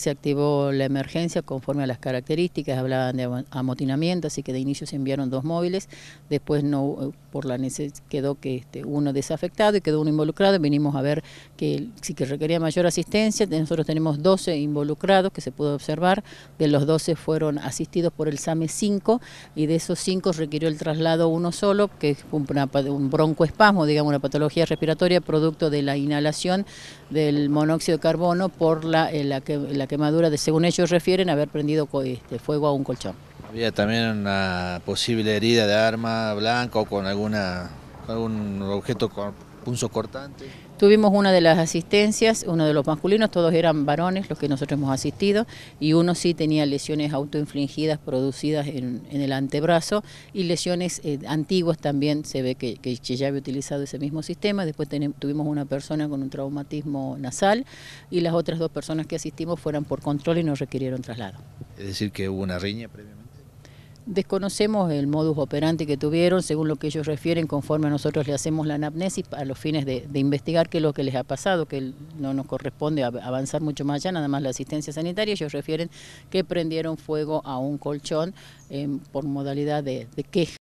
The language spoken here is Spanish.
Se activó la emergencia conforme a las características, hablaban de amotinamiento, así que de inicio se enviaron dos móviles, después no por la quedó que este, uno desafectado y quedó uno involucrado, vinimos a ver que sí que requería mayor asistencia, nosotros tenemos 12 involucrados que se pudo observar, de los 12 fueron asistidos por el SAME 5 y de esos 5 requirió el traslado uno solo, que es un, broncoespasmo, digamos una patología respiratoria producto de la inhalación del monóxido de carbono por la, eh, la, la quemadura de, según ellos refieren, haber prendido este, fuego a un colchón. Había también una posible herida de arma blanca o con alguna, algún objeto punzo cortante. Tuvimos una de las asistencias, uno de los masculinos, todos eran varones los que nosotros hemos asistido, y uno sí tenía lesiones autoinfligidas producidas en, el antebrazo y lesiones eh, antiguas también, se ve que, ya había utilizado ese mismo sistema, después tuvimos una persona con un traumatismo nasal y las otras dos personas que asistimos fueron por control y no requirieron traslado. Es decir, que hubo una riña previamente. Desconocemos el modus operandi que tuvieron, según lo que ellos refieren, conforme nosotros le hacemos la anapnesis a los fines de, investigar qué es lo que les ha pasado, que no nos corresponde avanzar mucho más allá, nada más la asistencia sanitaria. Ellos refieren que prendieron fuego a un colchón eh, por modalidad de, de queja.